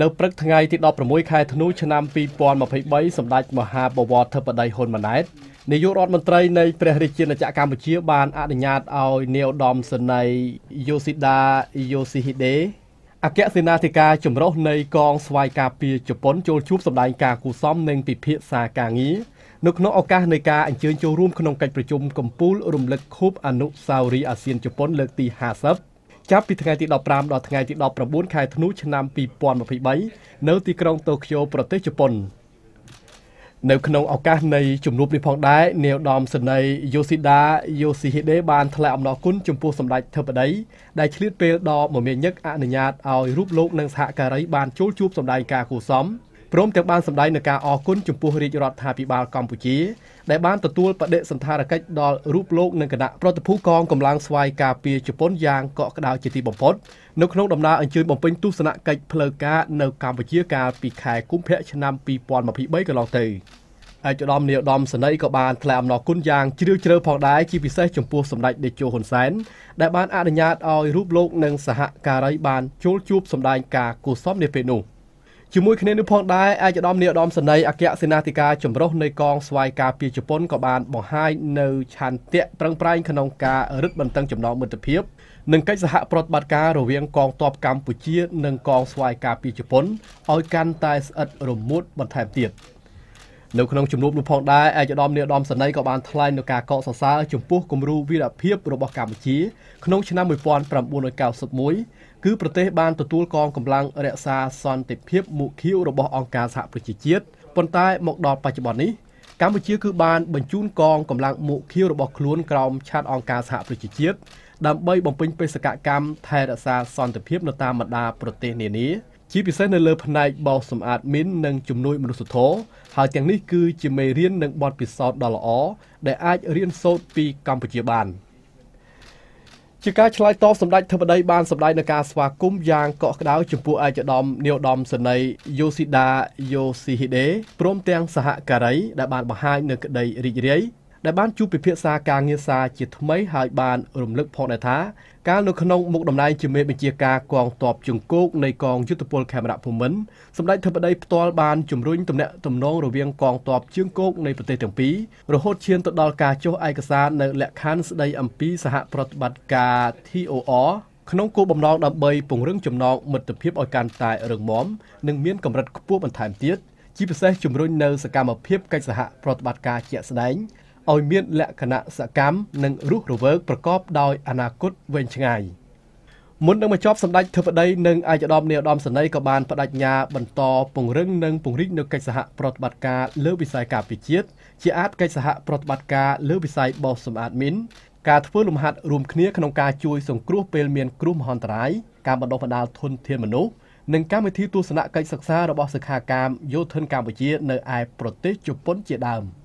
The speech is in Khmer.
នៅព្រឹកថ្ងៃទី16ខែធ្នូឆ្នាំ2023សម្ដេចមហាបវរធិបតីហ៊ុនម៉ាណែតនាយករដ្ឋមន្ត្រីនៃព្រះរាជាណាចក្រកម្ពុជាបានអនុញ្ញាតឲ្យនាយឧត្តមសេនីយ៍យូស៊ីដាយូស៊ីហ៊ីដេអគ្គសេនាធិការចម្រុះនៃកងស្វ័យការពារជប៉ុន ចូលជួប សម្ដែងការគូសមនិងពិភាក្សាការងារនៅក្នុងឱកាសនៃការអញ្ជើញចូលរួមក្នុងកិច្ចប្រជុំកំពូលរំលឹកខួបអនុស្សាវរីយ៍អាស៊ានជប៉ុន លើកទី50ចាប់ពីថ្ងៃទី15ដល់ថ្ងៃទី19ខែធ្នូឆ្នាំ2023នៅទីក្រុងតូក្យូប្រទេសជប៉ុននៅក្នុងឱកាសនៃជំនួបនេះផងដែរនាយឧត្តមសេនីយ៍យូស៊ីដាយូស៊ីហ៊ីដេបានថ្លែងអំណរគុណចំពោះសម្ដេចធិបតីដែលឆ្លៀតពេលដ៏មមាញឹកអនុញ្ញាតឲ្យរូបលោកនិងសហការី បានចូលជួបសម្ដែងការគូសម។ព្រមទាំងបានសម្ដែងនឹងការអរគុណចំពោះរាជរដ្ឋាភិបាលកម្ពុជាដែលបានទទួលបដិសន្ធារកិច្ចដល់រូបលោកនិងគណៈប្រតិភូកងកម្លាំងស្វ័យការពារជប៉ុនយ៉ាងកក់ក្ដៅជាទីបំផុតនៅក្នុងដំណើរអញ្ជើញបំពេញទស្សនកិច្ចផ្លូវការនៅកម្ពុជាកាលពីខែកុម្ភៈឆ្នាំ2023កន្លងទៅឯកឧត្តមនាយឧត្តមសេនីយ៍ក៏បានថ្លែងអំណរគុណយ៉ាងជ្រាលជ្រៅផងដែរជាពិសេសចំពោះសម្ដេចតេជោហ៊ុនសែនដែលបានអនុញ្ញាតឲ្យរូបលោក និងសហការីបានចូលជួបសម្ដែងការគូសមនាពេលនោះ។ជាមួយគ្នានេះផងដែរឯកឧត្តមនាយឧត្តមសេនីយ៍អគ្គសេនាធិការចម្រុះនៃកងស្វ័យការពារជប៉ុនក៏បានបង្ហាញនៅឆន្ទៈប្រឹងប្រែងក្នុងការរឹតបន្តឹងចំណងមិត្តភាព និងកិច្ចសហប្រតិបត្តិការរវាងកងទ័ពកម្ពុជា និងកងស្វ័យការពារជប៉ុនឲ្យកាន់តែស្អិតរមួតបន្ថែមទៀតនៅក្នុងជំនួបនោះផងដែរឯកឧត្តមនាយឧត្តមសេនីយ៍ក៏បានថ្លែងនៅការកោតសរសើរចំពោះគំរូវីរភាពរបស់កម្ពុជាក្នុងឆ្នាំ1991គឺប្រទេសបានទទួលកងកម្លាំងរក្សាសន្តិភាពមុខៀវរបស់អង្គការសហប្រជាជាតិប៉ុន្តែមកដល់បច្ចុប្បន្ននេះកម្ពុជាគឺបានបញ្ជូនកងកម្លាំងមុខៀវរបស់ខ្លួនក្រោមឆាតអង្គការសហប្រជាជាតិដើម្បីបំពេញបេសកកម្មថែរក្សាសន្តិភាពនៅតាមបណ្ដាប្រទេសនានាជាពិសេសនៅលើផ្នែកបោសសម្អាតមីននិងជំនួយ មនុស្សធម៌ហើយទាំងនេះគឺជាមេរៀននិងបទពិសោធន៍ដ៏ល្អដែលអាចរៀនសូត្រពីកម្ពុជាបាន។ជាការឆ្លើយតបសម្ដេចធិបតីបានសម្ដែងនឹងការស្វាគមន៍យ៉ាងកក់ក្ដៅចំពោះឯកឧត្តមនាយឧត្តមសេនីយ៍យូស៊ីដាយូស៊ីហ៊ីដេព្រមទាំងសហការីដែលបានបង្ហាញនៅក្តីរីករាយដែលបានជួបពិភាក្សាការងារសារជាថ្មីហើយបាន រំលឹកផងដែរថាកាលនៅក្នុងមុខតំណែងជាមេបញ្ជាការកងទ័ពជង្គោកនៃកងយុទ្ធពលខេមរៈភូមិន្ទសម្ដេចធិបតីផ្ទាល់បានជំរុញទំនាក់ទំនងរវាងកងទ័ពជង្គោកនៃប្រទេសទាំងពីររហូតឈានទៅដល់ការចុះឯកសារនៅ លក្ខខណ្ឌស្ដីអំពីសហប្រតិបត្តិការ TOR ក្នុងគោលបំណងដើម្បីពង្រឹងចំណងមិត្តភាពឲ្យកាន់តែរឹងមាំនិងមានកម្រិតខ្ពស់បន្ថែមទៀតជាពិសេសជំរុញនៅសកម្មភាពកិច្ចសហប្រតិបត្តិការជាក់ស្ដែងឲ្យមាន លក្ខណៈសកម្មនិងរស់រវើកប្រកបដោយអនាគតវែងឆ្ងាយមុននឹងបញ្ចប់សម្ដេចធិបតីនិងឯកឧត្តមនាយឧត្តមសេនីយ៍ក៏បានបដិញ្ញាបន្តពង្រឹងនិងពង្រីកនូវកិច្ចសហប្រតិបត្តិការលើវិស័យការពារជាតិជាអាចកិច្ចសហប្រតិបត្តិការលើវិស័យបោសសម្អាតមីនការធ្វើលំហាត់រួមគ្នាក្នុងការជួយសង្គ្រោះពេលមានគ្រោះមហន្តរាយការបណ្ដុះបណ្ដាលធនធានមនុស្សនិងកម្មវិធីទស្សនកិច្ចសិក្សារបស់សិក្ខាកាមយោធិនកម្ពុជានៅឯប្រទេសជប៉ុនជាដើម។